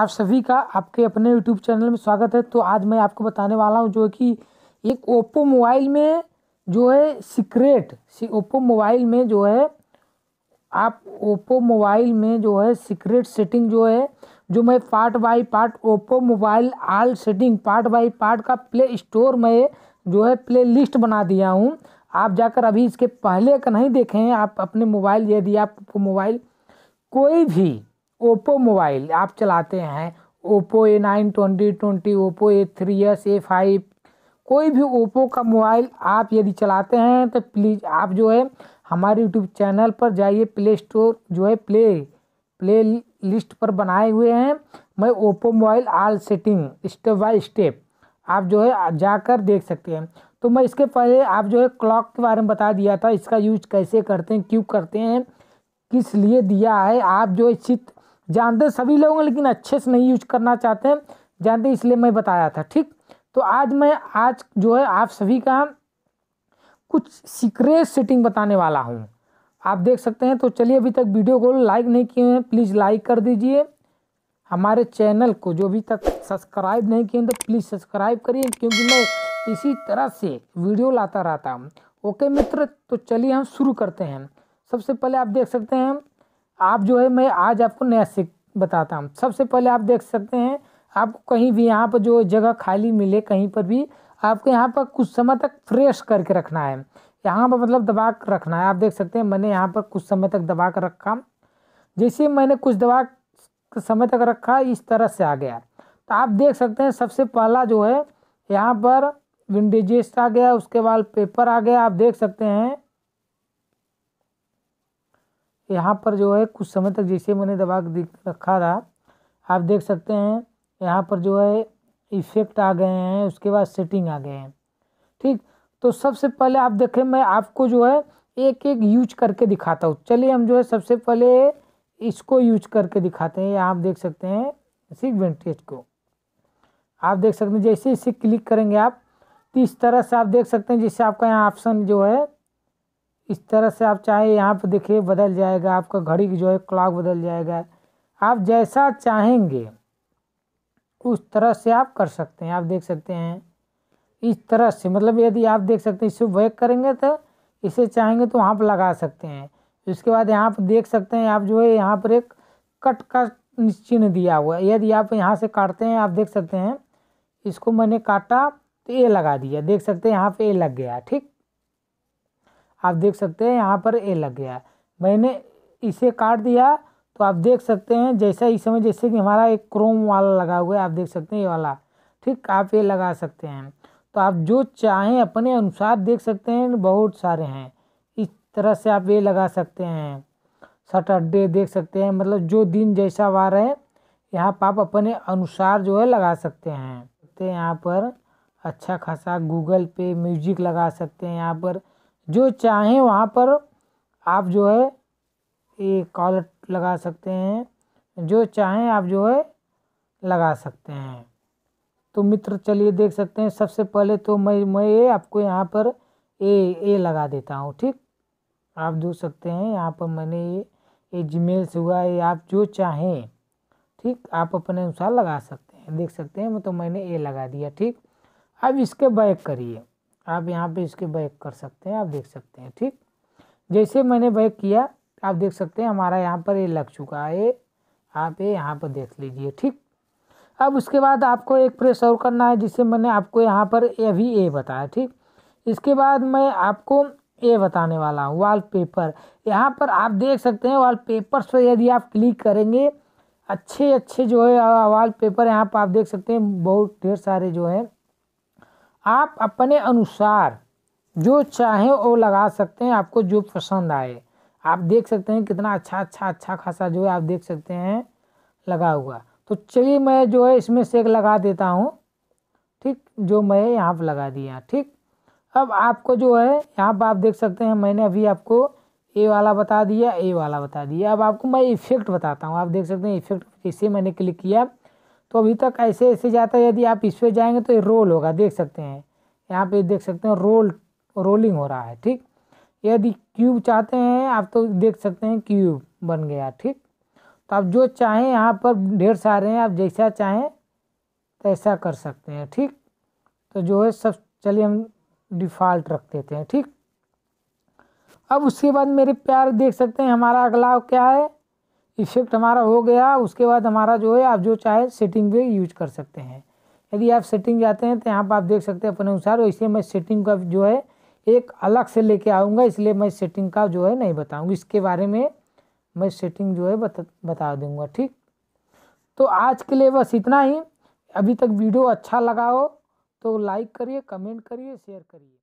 आप सभी का आपके अपने यूट्यूब चैनल में स्वागत है तो आज मैं आपको बताने वाला हूँ जो कि एक ओप्पो मोबाइल में जो है सीक्रेट सी ओप्पो मोबाइल में जो है आप ओप्पो मोबाइल में जो है सीक्रेट सेटिंग जो है जो मैं part by part Oppo mobile all setting part by part का प्ले स्टोर में जो है प्ले लिस्ट बना दिया हूँ आप जाकर अभी इसके पहले का नहीं देखें आप अपने मोबाइल यदि आप मोबाइल कोई भी ओप्पो मोबाइल आप चलाते हैं Oppo A nine twenty twenty Oppo A three S A five कोई भी ओप्पो का मोबाइल आप यदि चलाते हैं तो प्लीज़ आप जो है हमारे यूट्यूब चैनल पर जाइए प्ले स्टोर जो है प्ले प्ले लिस्ट पर बनाए हुए हैं मैं Oppo mobile all setting step by step आप जो है जाकर देख सकते हैं तो मैं इसके पहले आप जो है क्लॉक के बारे में बता दिया था इसका यूज कैसे करते हैं क्यों करते हैं किस लिए दिया है आप जो है चित्र जानते सभी लोग हैं लेकिन अच्छे से नहीं यूज करना चाहते हैं जानते इसलिए मैं बताया था ठीक तो आज मैं आज जो है आप सभी का कुछ सीक्रेट सेटिंग बताने वाला हूँ आप देख सकते हैं तो चलिए अभी तक वीडियो को लाइक नहीं किए हैं प्लीज़ लाइक कर दीजिए हमारे चैनल को जो अभी तक सब्सक्राइब नहीं किए तो प्लीज़ सब्सक्राइब करिए क्योंकि मैं इसी तरह से वीडियो लाता रहता हूँ ओके मित्र तो चलिए हम शुरू करते हैं सबसे पहले आप देख सकते हैं आप जो है मैं आज आपको नया सीख बताता हूँ सबसे पहले आप देख सकते हैं आपको कहीं भी यहाँ पर जो जगह खाली मिले कहीं पर भी आपको यहाँ पर कुछ समय तक फ्रेश करके रखना है यहाँ पर मतलब दबा कर रखना है आप देख सकते हैं मैंने यहाँ पर कुछ समय तक दबा कर रखा जैसे मैंने कुछ दबा समय तक रखा इस तरह से आ गया तो आप देख सकते हैं सबसे पहला जो है यहाँ पर विंडेजेस्ट आ गया उसके बाद पेपर आ गया आप देख सकते हैं तो यहाँ पर जो है कुछ समय तक जैसे मैंने दबा रखा था आप देख सकते हैं यहाँ पर जो है इफेक्ट आ गए हैं उसके बाद सेटिंग आ गए हैं ठीक तो सबसे पहले आप देखें मैं आपको जो है एक एक यूज करके दिखाता हूँ चलिए हम जो है सबसे पहले इसको यूज करके दिखाते हैं यहाँ आप देख सकते हैं वेंटेज को आप देख सकते हैं जैसे इसे क्लिक करेंगे आप तो इस तरह से आप देख सकते हैं जैसे आपका यहाँ ऑप्शन जो है इस तरह से आप चाहे यहाँ पर देखिए बदल जाएगा आपका घड़ी की जो है क्लॉक बदल जाएगा आप जैसा चाहेंगे उस तरह से आप कर सकते हैं आप देख सकते हैं इस तरह से मतलब यदि आप देख सकते हैं इसे वेक करेंगे तो इसे चाहेंगे तो वहाँ पर लगा सकते हैं इसके बाद यहाँ पर देख सकते हैं आप जो है यहाँ पर एक कट का चिन्ह दिया हुआ है यदि आप यहाँ से काटते हैं आप देख सकते हैं इसको मैंने काटा तो ए लगा दिया देख सकते हैं यहाँ पे ए लग गया ठीक आप देख सकते हैं यहाँ पर ए लग गया मैंने इसे काट दिया तो आप देख सकते हैं जैसा इस समय जैसे कि हमारा एक क्रोम वाला लगा हुआ है आप देख सकते हैं ये वाला ठीक आप ये लगा सकते हैं तो आप जो चाहें अपने अनुसार देख सकते हैं बहुत सारे हैं इस तरह से आप ये लगा सकते हैं सटरडे देख सकते हैं मतलब जो दिन जैसा वार है यहाँ पर आप अपने अनुसार जो है लगा सकते हैं यहाँ पर अच्छा खासा गूगल पे म्यूजिक लगा सकते हैं यहाँ पर जो चाहें वहाँ पर आप जो है ये कॉल लगा सकते हैं जो चाहें आप जो है लगा सकते हैं तो मित्र चलिए देख सकते हैं सबसे पहले तो मैं मैं ये आपको यहाँ पर ए ए लगा देता हूँ ठीक आप देख सकते हैं यहाँ पर मैंने ये ये जीमेल से हुआ ये आप जो चाहें ठीक आप अपने अनुसार लगा सकते हैं देख सकते हैं तो मैंने ए लगा दिया ठीक अब इसके बैक करिए आप यहाँ पे इसके बैक कर सकते हैं आप देख सकते हैं ठीक जैसे मैंने बैक किया आप देख सकते हैं हमारा यहाँ पर ये यह लग चुका है आप ये यहाँ पर देख लीजिए ठीक अब उसके बाद आपको एक प्रेस और करना है जिसे मैंने आपको यहाँ पर अभी ए बताया ठीक इसके बाद मैं आपको ये बताने वाला हूँ वाल पेपर यहाँ पर आप देख सकते हैं वाल पेपर पर यदि आप क्लिक करेंगे अच्छे अच्छे जो है वाल पेपर यहाँ पर आप देख सकते हैं बहुत ढेर सारे जो है आप अपने अनुसार जो चाहें वो लगा सकते हैं आपको जो पसंद आए आप देख सकते हैं कितना अच्छा अच्छा अच्छा खासा जो है आप देख सकते हैं लगा हुआ तो चलिए मैं जो है इसमें से एक लगा देता हूँ ठीक जो मैं यहाँ पर लगा दिया ठीक अब आपको जो है यहाँ पर आप देख सकते हैं मैंने अभी आपको ए वाला बता दिया ए वाला बता दिया अब आपको मैं इफेक्ट बताता हूँ आप देख सकते हैं इफेक्ट इसे मैंने क्लिक किया तो अभी तक ऐसे ऐसे जाता है यदि आप इस पर जाएंगे तो ये रोल होगा देख सकते हैं यहाँ पे देख सकते हैं रोल रोलिंग हो रहा है ठीक यदि क्यूब चाहते हैं आप तो देख सकते हैं क्यूब बन गया ठीक तो आप जो चाहें यहाँ पर ढेर सारे हैं आप जैसा चाहें तैसा कर सकते हैं ठीक तो जो है सब चलिए हम डिफ़ॉल्ट रख देते हैं ठीक अब उसके बाद मेरे प्यार देख सकते हैं हमारा अगला क्या है इफेक्ट हमारा हो गया उसके बाद हमारा जो है आप जो चाहे सेटिंग भी यूज कर सकते हैं यदि आप सेटिंग जाते हैं तो यहाँ पर आप देख सकते हैं अपने अनुसार वैसे मैं सेटिंग का जो है एक अलग से लेके आऊँगा इसलिए मैं सेटिंग का जो है नहीं बताऊँगी इसके बारे में मैं सेटिंग जो है बता बता दूँगा ठीक तो आज के लिए बस इतना ही अभी तक वीडियो अच्छा लगा हो तो लाइक करिए कमेंट करिए शेयर करिए